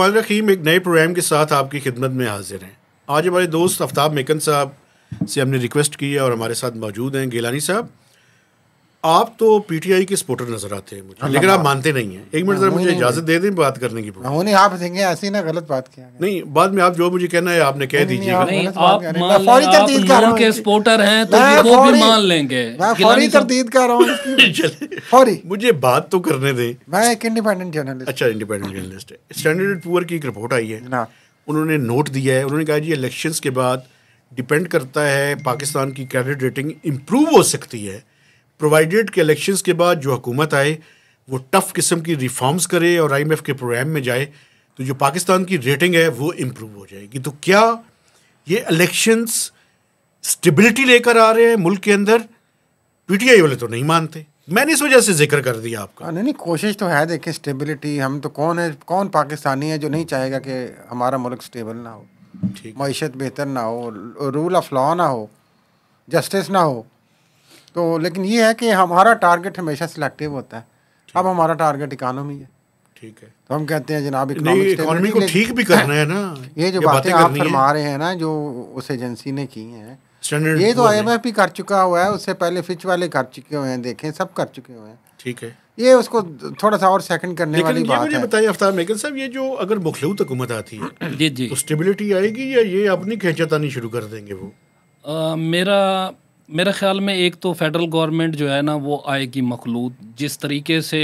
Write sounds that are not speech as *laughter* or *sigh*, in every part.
रहीम एक नए प्रोग्राम के साथ आपकी खिदमत में हाजिर हैं आज हमारे दोस्त आफ्ताब मेकन साहब से हमने रिक्वेस्ट की है और हमारे साथ मौजूद हैं गेलानी साहब आप तो पीटीआई के सपोर्टर नजर आते हैं मुझे हाँ, लेकिन हाँ, आप मानते नहीं हैं एक मिनट हाँ, मुझे इजाजत दे दें बात करने की नहीं आप देंगे ऐसी ना गलत बात किया नहीं बाद में आप जो मुझे कहना है आपने कह दीजिए फौरी तरदीद तो तो- कर रहा हूँ *laughs* फौरी मुझे बात तो करने दें मैं एक इंडिपेंडेंट जर्नलिस्ट अच्छा इंडिपेंडेंट जर्नलिस्ट है स्टैंडर्ड पुअर की एक रिपोर्ट आई है उन्होंने नोट दिया है उन्होंने कहा जी इलेक्शंस के बाद डिपेंड करता है पाकिस्तान की क्रेडिट रेटिंग इम्प्रूव हो सकती है प्रोवाइडेड के इलेक्शंस के बाद जो हुकूमत आए वो टफ़ किस्म की रिफॉर्म्स करे और आईएमएफ के प्रोग्राम में जाए तो जो पाकिस्तान की रेटिंग है वो इम्प्रूव हो जाएगी तो क्या ये इलेक्शंस स्टेबिलिटी लेकर आ रहे हैं मुल्क के अंदर पीटीआई वाले तो नहीं मानते मैंने इस वजह से जिक्र कर दिया आपका हाँ, नहीं नहीं कोशिश तो है देखें स्टेबिलिटी हम तो कौन है कौन पाकिस्तानी है जो नहीं चाहेगा कि हमारा मुल्क स्टेबल ना हो ठीक मीशत बेहतर ना हो रूल ऑफ लॉ ना हो जस्टिस ना हो तो लेकिन ये है कि हमारा टारगेट हमेशा सिलेक्टिव होता है अब हमारा टारगेट इकोनॉमी है ठीक है तो हम कहते हैं जनाब इकोनॉमी को ठीक भी करना है ना *laughs* ये जो बातें आप फरमा रहे हैं ना जो उस एजेंसी ने की हैं ये तो आई एम एफ भी कर चुका हुआ है उससे पहले फिच वाले कर चुके हुए हैं देखें सब कर चुके हुए हैं ठीक है ये उसको थोड़ा सा और सेकंड करने लेकिन वाली ये बात मुझे है बताइए अफ्तार मेकन साहब ये जो अगर मुखलूत हुकूमत आती है जी जी तो स्टेबिलिटी आएगी या ये अपनी खेचातानी शुरू कर देंगे वो आ, मेरा मेरे ख्याल में एक तो फेडरल गवर्नमेंट जो है ना वो आएगी मखलूत जिस तरीके से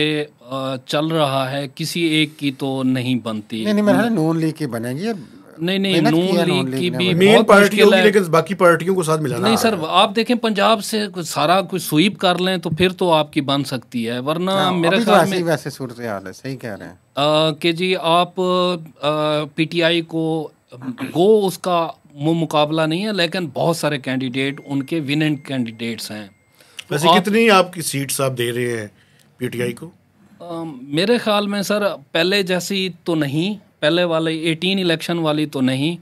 चल रहा है किसी एक की तो नहीं बनती नहीं नहीं मैं नून लीग की बनेगी नहीं नहीं नून लीग की भी मेन पार्टी होगी लेकिन बाकी पार्टियों को साथ मिलाना नहीं सर आप देखें पंजाब से कुछ सारा कुछ स्वीप कर लें तो फिर तो आपकी बन सकती है वरना हाँ, मेरे तो ख्याल में वैसे सूरत हाल है सही कह रहे हैं कि जी आप पीटीआई को गो उसका वो मुकाबला नहीं है लेकिन बहुत सारे कैंडिडेट उनके विनेंट कैंडिडेट्स हैं वैसे आप, कितनी आपकी सीट्स आप दे रहे हैं पीटीआई को आ, मेरे ख्याल में सर पहले जैसी तो नहीं पहले वाले एटीन इलेक्शन वाली तो नहीं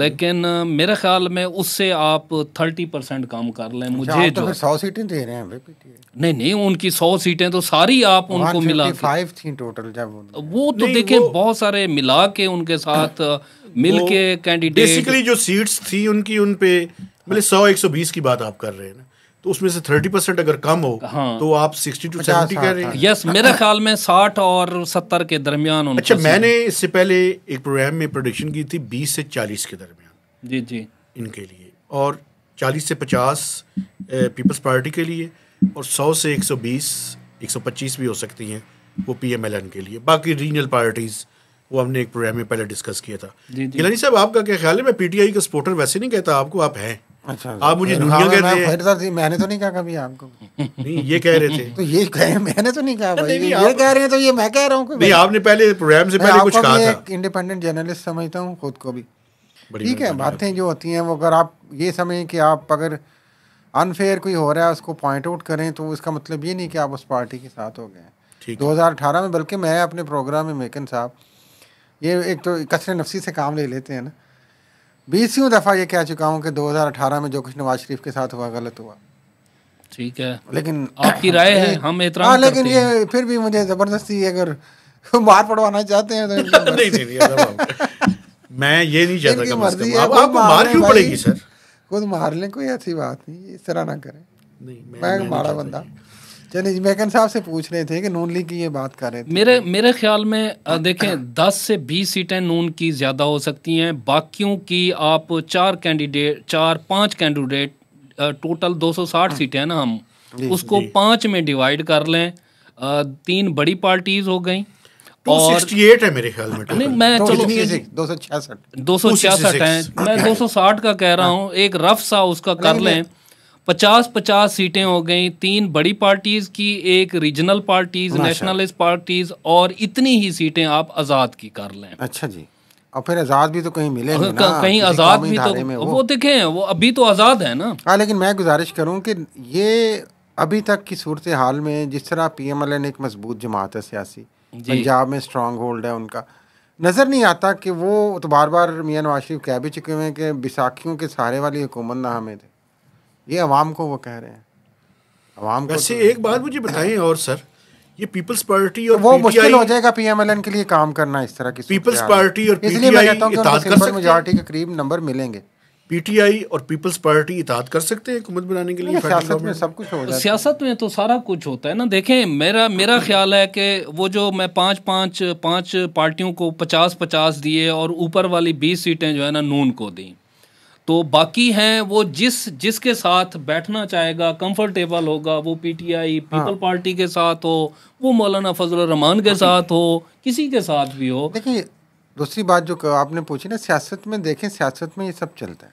लेकिन मेरे ख्याल में उससे आप थर्टी परसेंट काम कर लें अच्छा, मुझे तो सौ सीटें दे रहे हैं नहीं नहीं उनकी सौ सीटें तो सारी आप उनको हाँ, मिला फाइव थी टोटल जब वो तो देखें बहुत सारे मिला के उनके साथ *coughs* मिल के कैंडिडेट बेसिकली जो सीट्स थी उनकी उन पे मतलब सौ एक सौ बीस की बात आप कर रहे हैं ना तो उसमें से थर्टी परसेंट अगर कम हो हाँ, तो आप सिक्सटी टू सेवेंटी कह रहे हैं यस मेरे ख्याल में साठ और सत्तर के दरमियान अच्छा मैंने इससे पहले एक प्रोग्राम में प्रोडिक्शन की थी बीस से चालीस के दरमियान जी जी इनके लिए और चालीस से पचास पीपल्स पार्टी के लिए और सौ से एक सौ बीस एक सौ पच्चीस भी हो सकती हैं वो पी एम एल एन के लिए बाकी रीजनल पार्टीज़ वो हमने एक प्रोग्राम में पहले डिस्कस किया था गिलानी साहब आपका क्या ख्याल है मैं पीटीआई का सपोर्टर वैसे नहीं कहता आपको आप हैं अच्छा आप अच्छा। मुझे दुनिया कह रहे हैं मैंने तो नहीं कहा कभी आपको नहीं ये कह रहे थे *laughs* तो ये कह मैंने तो नहीं कहा भाई ये कह रहे हैं तो ये मैं कह रहा हूँ नहीं आपने पहले प्रोग्राम से पहले कुछ कहा था एक इंडिपेंडेंट जर्नलिस्ट समझता हूँ खुद को भी ठीक है बातें जो होती हैं वो अगर आप ये समझें कि आप अगर अनफेयर कोई हो रहा है उसको पॉइंट आउट करें तो इसका मतलब ये नहीं कि आप उस पार्टी के साथ हो गए हैं 2018 में बल्कि मैं अपने प्रोग्राम में मेकन साहब ये एक तो कसर नफसी से काम ले लेते हैं ना बीसियों दफ़ा ये कह चुका हूँ कि 2018 में जो कुछ नवाज शरीफ के साथ हुआ गलत हुआ ठीक है लेकिन आपकी राय है हम एतराम हाँ लेकिन ये फिर भी मुझे ज़बरदस्ती अगर मार *laughs* पड़वाना चाहते हैं तो *laughs* नहीं, नहीं, नहीं, मैं ये नहीं चाहता कि मर्जी है पड़ेगी सर खुद मार लें कोई ऐसी बात नहीं इस तरह ना करें नहीं मैं मारा बंदा चलिए मैकन साहब से पूछ रहे थे कि नून लीग की ये बात कर रहे थे मेरे मेरे ख्याल में देखें दस से बीस सीटें नून की ज़्यादा हो सकती हैं बाकियों की आप चार कैंडिडेट चार पांच कैंडिडेट टोटल 260 हाँ। सीटें हैं ना हम उसको पांच में डिवाइड कर लें तीन बड़ी पार्टीज हो गई और है मेरे ख्याल में नहीं मैं चलो दो सौ छियासठ दो सौ छियासठ है मैं दो सौ साठ का कह रहा हाँ। हूँ एक रफ सा उसका कर लें पचास पचास सीटें हो गई तीन बड़ी पार्टीज की एक रीजनल पार्टीज नेशनलिस्ट पार्टीज और इतनी ही सीटें आप आज़ाद की कर लें अच्छा जी और फिर आजाद भी तो कहीं मिले ना कहीं आजाद भी तो वो, वो देखे वो अभी तो आजाद है ना हाँ लेकिन मैं गुजारिश करूँ कि ये अभी तक की सूरत हाल में जिस तरह पी एम एल एन एक मजबूत जमात है सियासी पंजाब में स्ट्रॉन्ग होल्ड है उनका नज़र नहीं आता कि वो तो बार बार मियाँ नवाज शरीफ कह भी चुके हुए हैं कि बिसाखियों के सहारे वाली हुकूमत ना हमें थे ये अवाम को वो कह रहे हैं अवाम वैसे तो एक बात मुझे बताएं और सर ये पीपल्स पार्टी और वो मुश्किल हो जाएगा पीएमएलएन के लिए काम करना इस तरह की पीपल्स पार्टी और इसलिए मैं कहता हूं कि के करीब नंबर मिलेंगे पीटीआई और पीपल्स पार्टी इताद कर सकते हैं हुकूमत बनाने के लिए सियासत में सब कुछ हो जाता सियासत में तो सारा कुछ होता है ना देखें मेरा मेरा ख्याल है कि वो जो मैं पांच पांच पांच पार्टियों को पचास पचास दिए और ऊपर वाली बीस सीटें जो है ना नून को दी तो बाकी हैं वो जिस जिसके साथ बैठना चाहेगा कंफर्टेबल होगा वो पीटीआई पीपल हाँ। पार्टी के साथ हो वो मौलाना फजल रहमान के साथ हो किसी के साथ भी हो देखिए दूसरी बात जो आपने पूछी ना सियासत में देखें सियासत में ये सब चलता है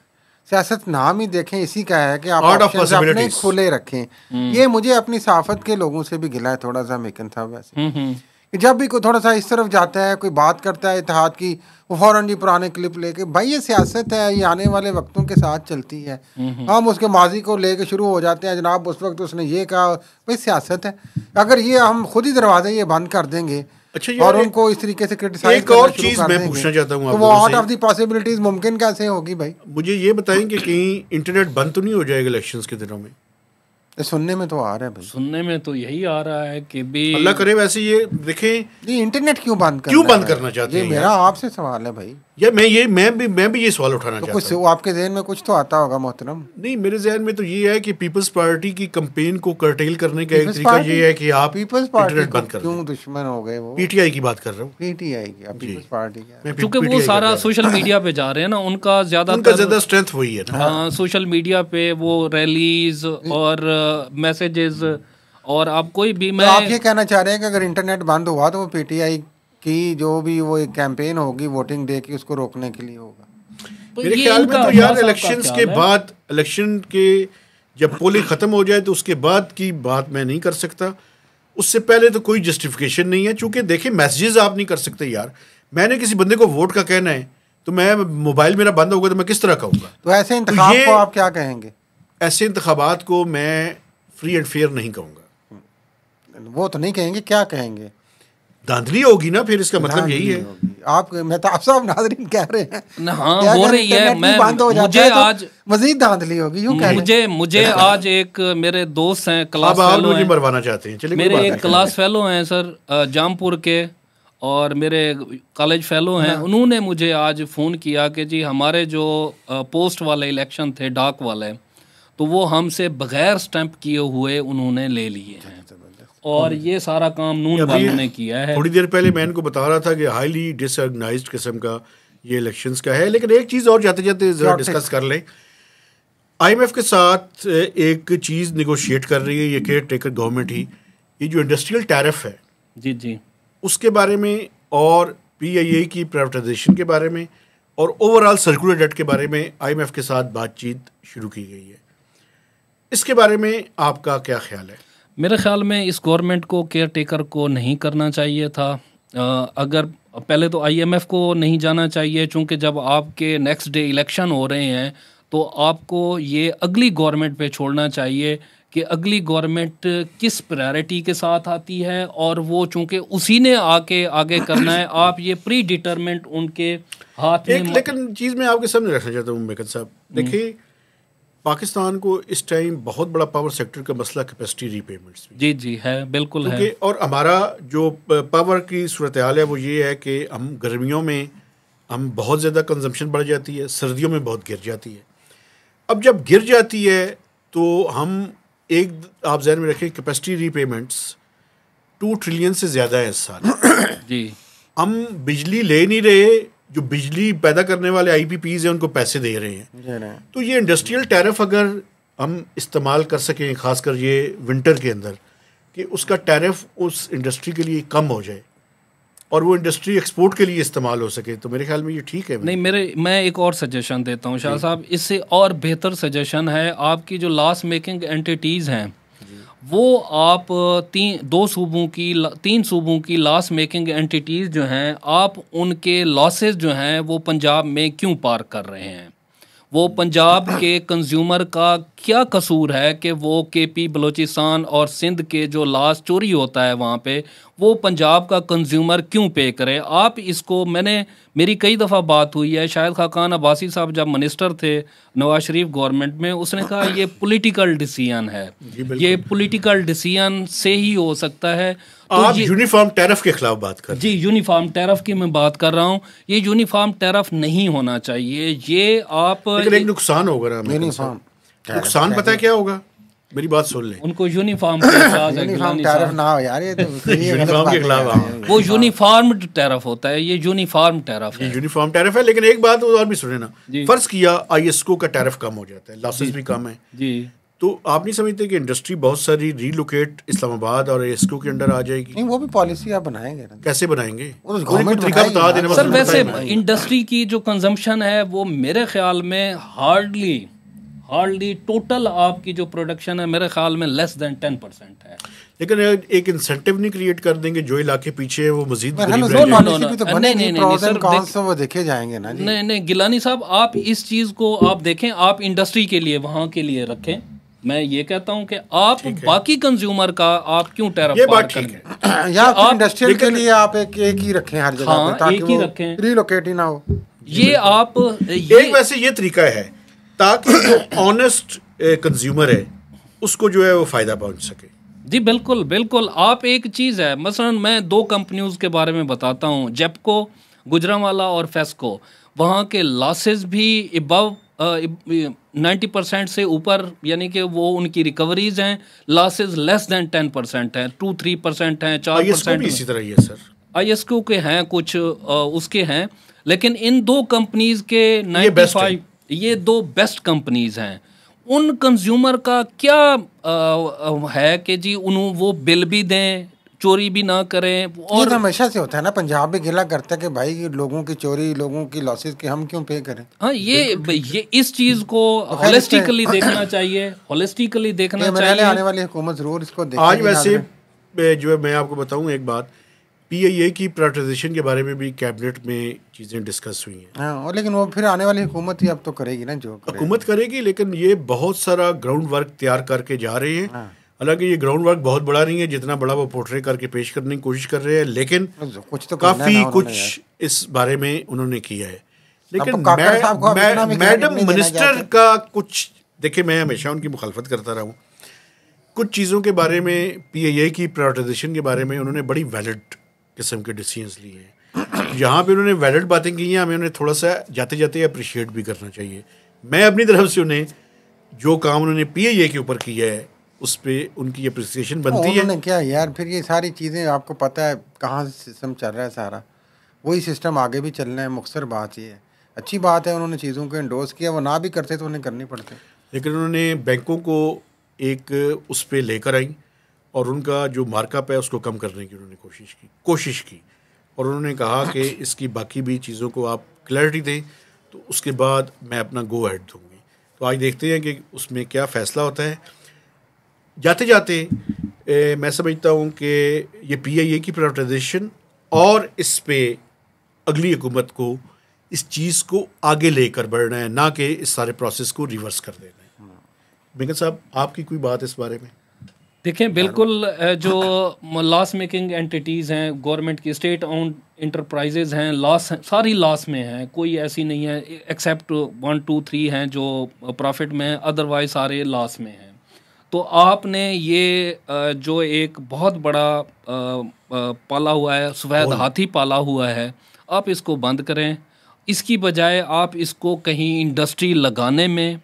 सियासत नाम ही देखें इसी का है कि आप अपने खुले रखें हम्म। ये मुझे अपनी सहाफत के लोगों से भी गिला है थोड़ा सा मेकन साहब वैसे हम्म, हम्म। जब भी कोई थोड़ा सा इस तरफ जाता है कोई बात करता है इतिहाद की वो फ़ौरन जी पुराने क्लिप लेके भाई ये सियासत है ये आने वाले वक्तों के साथ चलती है हम उसके माजी को लेके शुरू हो जाते हैं जनाब उस वक्त उसने ये कहा भाई सियासत है अगर ये हम खुद ही दरवाजे ये बंद कर देंगे अच्छा और उनको इस तरीके से क्रिटिसाइज और चीज मैं पूछना चाहता हूँ तो वो आउट ऑफ दी पॉसिबिलिटीज मुमकिन कैसे होगी भाई मुझे ये बताएं कि कहीं इंटरनेट बंद तो नहीं हो जाएगा इलेक्शन के दिनों में सुनने में तो आ रहा है भाई सुनने में तो यही आ रहा है कि भी अल्लाह करे वैसे ये देखे ये इंटरनेट क्यों बंद कर क्यों बंद करना चाहते हैं मेरा आपसे सवाल है भाई ये मैं ये मैं भी मैं भी ये सवाल उठाना तो चाहता हूँ आपके जहन में कुछ तो आता होगा मोहतरम नहीं मेरे जहन में तो ये है कि पीपल्स पार्टी की कंपेन को कर्टेल करने का एक तरीका ये है कि आप पीपल्स पार्टी बंद कर क्यों दुश्मन हो गए वो पीटीआई की बात कर रहा हूँ पीटीआई की पीपल्स पार्टी क्योंकि वो सारा सोशल मीडिया *laughs* पे जा रहे हैं ना उनका ज्यादा उनका ज्यादा स्ट्रेंथ वही है सोशल मीडिया हाँ, पे वो रैलीज और मैसेजेस और आप कोई भी तो मैं तो आप ये कहना चाह रहे हैं कि अगर इंटरनेट बंद हुआ तो वो पीटीआई की जो भी वो एक कैंपेन होगी वोटिंग डे की उसको रोकने के लिए होगा तो मेरे ख्याल में तो यार इलेक्शंस के बाद इलेक्शन के जब पोलिंग ख़त्म हो जाए तो उसके बाद की बात मैं नहीं कर सकता उससे पहले तो कोई जस्टिफिकेशन नहीं है चूंकि देखिए मैसेजेस आप नहीं कर सकते यार मैंने किसी बंदे को वोट का कहना है तो मैं मोबाइल मेरा बंद होगा तो मैं किस तरह कहूंगा तो ऐसे तो इंतखाब तो को आप क्या कहेंगे ऐसे इंतबात को मैं फ्री एंड फेयर नहीं कहूँगा वो तो नहीं कहेंगे क्या कहेंगे धांधली होगी ना फिर इसका मतलब यही है आप मेहताब तो, साहब नाजरीन कह रहे हैं हाँ हो रही है मैं मुझे है, तो आज मजीद धांधली होगी यूं कह मुझे मुझे आज एक मेरे दोस्त हैं क्लास फेलो हैं मरवाना चाहते हैं चलिए मेरे एक क्लास फेलो हैं सर जामपुर के और मेरे कॉलेज फेलो हैं हाँ। उन्होंने मुझे आज फ़ोन किया कि जी हमारे जो पोस्ट वाले इलेक्शन थे डाक वाले तो वो हमसे बगैर स्टैंप किए हुए उन्होंने ले लिए हैं और ये सारा काम नून ने किया है थोड़ी देर पहले मैं इनको बता रहा था कि हाईली डिसऑर्गेनाइज किस्म का ये इलेक्शंस का है लेकिन एक चीज़ और जाते जाते ज़रा डिस्कस कर लें आईएमएफ के साथ एक चीज़ निगोशिएट कर रही है ये केयर टेकर गवर्नमेंट ही ये जो इंडस्ट्रियल टैरिफ है जी जी उसके बारे में और पी की प्राइवेटाइजेशन के बारे में और ओवरऑल सर्कुलर डेट के बारे में आईएमएफ के साथ बातचीत शुरू की गई है इसके बारे में आपका क्या ख्याल है मेरे ख्याल में इस गवर्नमेंट को केयर टेकर को नहीं करना चाहिए था अगर पहले तो आईएमएफ को नहीं जाना चाहिए चूंकि जब आपके नेक्स्ट डे इलेक्शन हो रहे हैं तो आपको ये अगली गवर्नमेंट पे छोड़ना चाहिए कि अगली गवर्नमेंट किस प्रायोरिटी के साथ आती है और वो चूंकि उसी ने आके आगे करना है आप ये प्री डिटर्मेंट उनके हाथ में लेकिन चीज़ में आपके सामने रखना चाहता हूँ साहब हम्म। देखिए पाकिस्तान को इस टाइम बहुत बड़ा पावर सेक्टर का मसला कैपेसिटी रीपेमेंट्स जी जी है बिल्कुल है और हमारा जो पावर की सूरत हाल है वो ये है कि हम गर्मियों में हम बहुत ज़्यादा कंजम्पशन बढ़ जाती है सर्दियों में बहुत गिर जाती है अब जब गिर जाती है तो हम एक आप जहन में रखें कैपेसिटी रीपेमेंट्स टू ट्रिलियन से ज़्यादा है इस साल जी हम बिजली ले नहीं रहे जो बिजली पैदा करने वाले आई पी हैं उनको पैसे दे रहे हैं तो ये इंडस्ट्रियल टैरिफ अगर हम इस्तेमाल कर सकें खासकर ये विंटर के अंदर कि उसका टैरिफ उस इंडस्ट्री के लिए कम हो जाए और वो इंडस्ट्री एक्सपोर्ट के लिए इस्तेमाल हो सके तो मेरे ख्याल में ये ठीक है नहीं मेरे मैं एक और सजेशन देता हूँ शाह साहब इससे और बेहतर सजेशन है आपकी जो लास्ट मेकिंग एंटिटीज़ हैं वो आप तीन दो सूबों की तीन सूबों की लॉस मेकिंग एंटिटीज़ जो हैं आप उनके लॉसेस जो हैं वो पंजाब में क्यों पार कर रहे हैं वो पंजाब के कंज्यूमर का क्या कसूर है कि वो के पी बलूचिस्तान और सिंध के जो लॉस चोरी होता है वहाँ पे वो पंजाब का कंज्यूमर क्यों पे करे आप इसको मैंने मेरी कई दफ़ा बात हुई है शायद खाकान अब्बासी साहब जब मिनिस्टर थे नवाज शरीफ गवर्नमेंट में उसने कहा ये पॉलिटिकल डिसीजन है ये पॉलिटिकल डिसीजन से ही हो सकता है तो आप यूनिफॉर्म टैरफ के खिलाफ बात कर जी यूनिफॉर्म टैरफ की मैं बात कर रहा हूँ ये यूनिफॉर्म टैरफ नहीं होना चाहिए ये आप नुकसान होगा नुकसान पता क्या होगा मेरी बात सुन ले उनको यूनिफॉर्म *coughs* टेरफ ना हो यार ये तो *laughs* यूनिफॉर्म के खिलाफ वो यूनिफॉर्म टैरफ होता है ये यूनिफॉर्म टैरफ है यूनिफॉर्म टैरफ है लेकिन एक बात तो और भी सुने ना फर्ज किया आईएसको का टैरफ कम हो जाता है लासेंस भी कम है जी तो आप नहीं समझते कि इंडस्ट्री बहुत सारी रीलोकेट इस्लामाबाद और एसको के अंडर आ जाएगी नहीं वो भी पॉलिसी आप बनाएंगे ना कैसे बनाएंगे तरीका तो बता देना सर वैसे इंडस्ट्री की जो कंजम्पशन है वो मेरे ख्याल में हार्डली हार्डली टोटल आपकी जो प्रोडक्शन है मेरे ख्याल में लेस देन टेन परसेंट है लेकिन एक इंसेंटिव नहीं क्रिएट कर देंगे जो इलाके पीछे है वो मजीद तो देखे जाएंगे ना नहीं नहीं गिलानी साहब आप इस चीज़ को आप देखें आप इंडस्ट्री के लिए वहाँ के लिए रखें मैं ये कहता हूँ कि आप बाकी कंज्यूमर का आप क्यों टेरर ये बात ठीक है या आप इंडस्ट्रियल के लिए आप एक एक ही रखें हर जगह हाँ, ताकि एक ही रखें रिलोकेट ही ना हो ये आप ये, एक वैसे ये तरीका है ताकि जो ऑनेस्ट कंज्यूमर है उसको जो है वो फ़ायदा पहुंच सके जी बिल्कुल बिल्कुल आप एक चीज़ है मसलन मैं दो कंपनियों के बारे में बताता हूँ जेपको गुजरावाला और फेस्को वहाँ के लॉसेस भी इबव नाइन्टी परसेंट से ऊपर यानी कि वो उनकी रिकवरीज हैं losses less than ten percent हैं टू थ्री परसेंट हैं चार परसेंट इसी तरह ही है सर आई एस क्यू के हैं कुछ आ, उसके हैं लेकिन इन दो कंपनीज के नाइन्टी फाइव ये दो बेस्ट कंपनीज हैं उन कंज्यूमर का क्या आ, है कि जी उन्होंने वो बिल भी दें चोरी भी ना करें और तो हमेशा से होता है ना पंजाब में गिला करता है कि भाई लोगों की चोरी लोगों की लॉसेस के हम क्यों पे करें हाँ ये ये इस चीज हम्म। को होलिस्टिकली तो देखना चाहिए होलिस्टिकली देखना चाहिए आने वाली हुकूमत जरूर इसको आज वैसे जो है मैं आपको बताऊं एक बात ए की प्राइवेटाइजेशन के बारे में भी कैबिनेट में चीज़ें डिस्कस हुई हैं हाँ, और लेकिन वो फिर आने वाली हुकूमत ही अब तो करेगी ना जो हुकूमत करेगी लेकिन ये बहुत सारा ग्राउंड वर्क तैयार करके जा रहे हैं हाँ। हालांकि ये ग्राउंड वर्क बहुत बड़ा नहीं है जितना बड़ा वो पोर्ट्रे करके पेश करने की कोशिश कर रहे हैं लेकिन कुछ तो काफ़ी कुछ इस बारे में उन्होंने किया है तो लेकिन मैडम मिनिस्टर का कुछ देखिए मैं हमेशा उनकी मुखालफत करता रहा हूँ कुछ चीज़ों के बारे में पी की प्राइवेटाइजेशन के बारे में उन्होंने बड़ी वैलिड किस्म के डिसीजन लिए हैं जहाँ तो पे उन्होंने वैलिड बातें की हैं हमें उन्हें थोड़ा सा जाते जाते अप्रिशिएट भी करना चाहिए मैं अपनी तरफ से उन्हें जो काम उन्होंने पी के ऊपर किया है उस पर उनकी अप्रिसिएशन तो बनती है क्या यार फिर ये सारी चीज़ें आपको पता है कहाँ से सिस्टम चल रहा है सारा वही सिस्टम आगे भी चलना है मुख्तर बात ये है अच्छी बात है उन्होंने चीज़ों को इंडोज किया वो ना भी करते तो उन्हें करनी पड़ती लेकिन उन्होंने बैंकों को एक उस पर लेकर आई और उनका जो मार्कअप है उसको कम करने की उन्होंने कोशिश की कोशिश की और उन्होंने कहा कि इसकी बाकी भी चीज़ों को आप क्लैरिटी दें तो उसके बाद मैं अपना गो हेड दूँगी तो आज देखते हैं कि उसमें क्या फ़ैसला होता है जाते जाते ए, मैं समझता हूँ कि ये पी आई ए की प्राइवेटाइजेशन और इस पर अगली हुकूमत को इस चीज़ को आगे लेकर बढ़ना है ना कि इस सारे प्रोसेस को रिवर्स कर देना है बेगन साहब आपकी कोई बात इस बारे में देखें बिल्कुल *clears throat* जो लॉस मेकिंग एंटिटीज़ हैं गवर्नमेंट की स्टेट ओन इंटरप्राइजेज हैं लॉस सारी लॉस में हैं कोई ऐसी नहीं है एक्सेप्ट वन टू थ्री हैं जो प्रॉफिट में हैं अदरवाइज सारे लॉस में हैं तो आपने ये जो एक बहुत बड़ा पाला हुआ है सफ़ेद हाथी पाला हुआ है आप इसको बंद करें इसकी बजाय आप इसको कहीं इंडस्ट्री लगाने में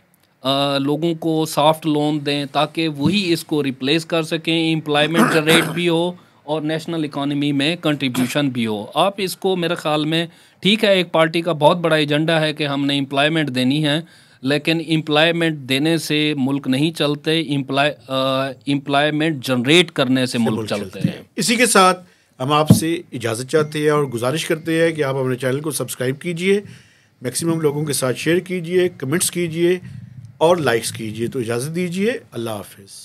लोगों को सॉफ्ट लोन दें ताकि वही इसको रिप्लेस कर सकें एम्प्लॉयमेंट जनरेट भी हो और नेशनल इकोनॉमी में कंट्रीब्यूशन भी हो आप इसको मेरे ख्याल में ठीक है एक पार्टी का बहुत बड़ा एजेंडा है कि हमने एम्प्लॉयमेंट देनी है लेकिन एम्प्लॉयमेंट देने से मुल्क नहीं चलते एम्प्लॉयमेंट जनरेट करने से मुल्क चलते हैं इसी के साथ हम आपसे इजाज़त चाहते हैं और गुजारिश करते हैं कि आप अपने चैनल को सब्सक्राइब कीजिए मैक्सिमम लोगों के साथ शेयर कीजिए कमेंट्स कीजिए और लाइक्स कीजिए तो इजाज़त दीजिए अल्लाह हाफिज़